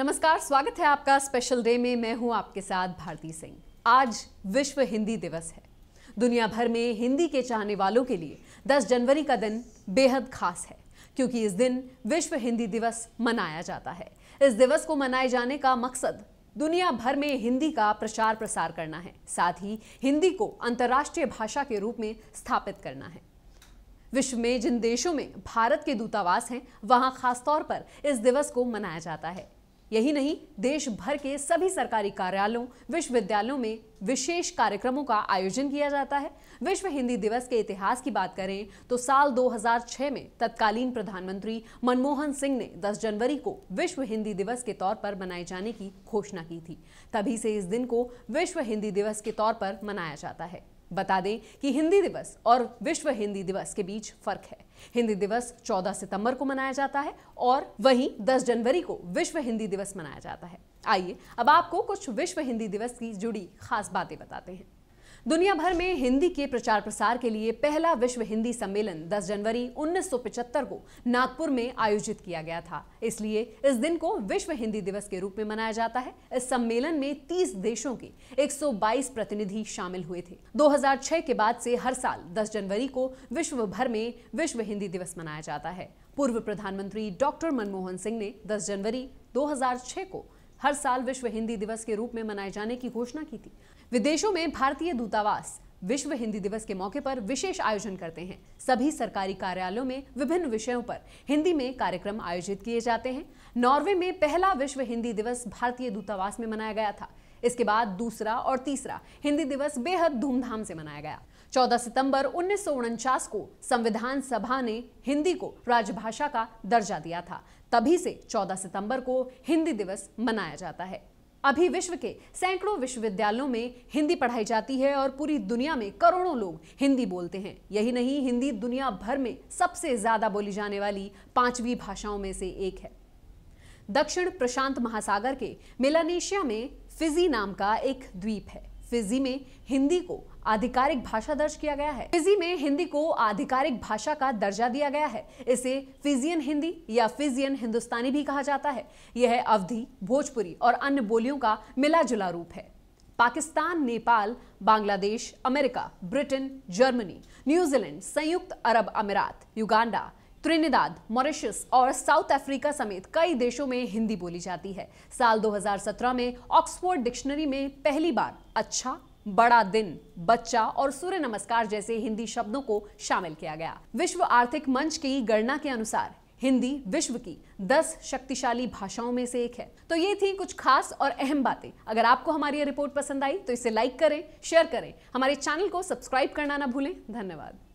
नमस्कार स्वागत है आपका स्पेशल डे में मैं हूं आपके साथ भारती सिंह आज विश्व हिंदी दिवस है दुनिया भर में हिंदी के चाहने वालों के लिए 10 जनवरी का दिन बेहद खास है क्योंकि इस दिन विश्व हिंदी दिवस मनाया जाता है इस दिवस को मनाए जाने का मकसद दुनिया भर में हिंदी का प्रचार प्रसार करना है साथ ही हिंदी को अंतर्राष्ट्रीय भाषा के रूप में स्थापित करना है विश्व में जिन देशों में भारत के दूतावास हैं वहां खासतौर पर इस दिवस को मनाया जाता है यही नहीं देश भर के सभी सरकारी कार्यालयों विश्वविद्यालयों में विशेष कार्यक्रमों का आयोजन किया जाता है विश्व हिंदी दिवस के इतिहास की बात करें तो साल 2006 में तत्कालीन प्रधानमंत्री मनमोहन सिंह ने 10 जनवरी को विश्व हिंदी दिवस के तौर पर मनाए जाने की घोषणा की थी तभी से इस दिन को विश्व हिंदी दिवस के तौर पर मनाया जाता है बता दें कि हिंदी दिवस और विश्व हिंदी दिवस के बीच फर्क है हिंदी दिवस 14 सितंबर को मनाया जाता है और वहीं 10 जनवरी को विश्व हिंदी दिवस मनाया जाता है आइए अब आपको कुछ विश्व हिंदी दिवस की जुड़ी खास बातें बताते हैं दुनिया भर में हिंदी के प्रचार प्रसार के लिए पहला विश्व हिंदी सम्मेलन 10 जनवरी 1975 को नागपुर में आयोजित किया गया था इसलिए इस दिन को विश्व हिंदी दिवस के रूप में मनाया जाता है इस सम्मेलन में 30 देशों के 122 प्रतिनिधि शामिल हुए थे 2006 के बाद से हर साल 10 जनवरी को विश्व भर में विश्व हिंदी दिवस मनाया जाता है पूर्व प्रधानमंत्री डॉक्टर मनमोहन सिंह ने दस जनवरी दो को हर साल विश्व हिंदी दिवस के रूप में मनाए जाने की घोषणा की थी विदेशों में भारतीय दूतावास विश्व हिंदी दिवस के मौके पर विशेष आयोजन करते हैं सभी सरकारी कार्यालयों में विभिन्न विषयों पर हिंदी में कार्यक्रम आयोजित किए जाते हैं नॉर्वे में पहला विश्व हिंदी दिवस भारतीय दूतावास में मनाया गया था इसके बाद दूसरा और तीसरा हिंदी दिवस बेहद धूमधाम से मनाया गया 14 सितंबर उन्नीस को संविधान सभा ने हिंदी को राजभाषा का दर्जा दिया था तभी से 14 सितंबर को हिंदी दिवस मनाया जाता है अभी विश्व के सैकड़ों विश्वविद्यालयों में हिंदी पढ़ाई जाती है और पूरी दुनिया में करोड़ों लोग हिंदी बोलते हैं यही नहीं हिंदी दुनिया भर में सबसे ज्यादा बोली जाने वाली पांचवी भाषाओं में से एक है दक्षिण प्रशांत महासागर के मेलानेशिया में फिजी नाम का एक द्वीप है फिजी में हिंदी को आधिकारिक भाषा दर्ज किया गया है फिजी में हिंदी को आधिकारिक भाषा का दर्जा दिया गया है इसे फिजियन हिंदी या फिजियन हिंदुस्तानी भी कहा जाता है यह अवधि भोजपुरी और अन्य बोलियों का मिला जुला रूप है Pakistan Nepal Bangladesh America Britain Germany New Zealand संयुक्त अरब अमीरात युगांडा त्रिनिदाद मॉरिशस और साउथ अफ्रीका समेत कई देशों में हिंदी बोली जाती है साल 2017 में ऑक्सफोर्ड डिक्शनरी में पहली बार अच्छा बड़ा दिन बच्चा और सूर्य नमस्कार जैसे हिंदी शब्दों को शामिल किया गया विश्व आर्थिक मंच की गणना के अनुसार हिंदी विश्व की 10 शक्तिशाली भाषाओं में से एक है तो ये थी कुछ खास और अहम बातें अगर आपको हमारी ये रिपोर्ट पसंद आई तो इसे लाइक करें शेयर करें हमारे चैनल को सब्सक्राइब करना ना भूलें धन्यवाद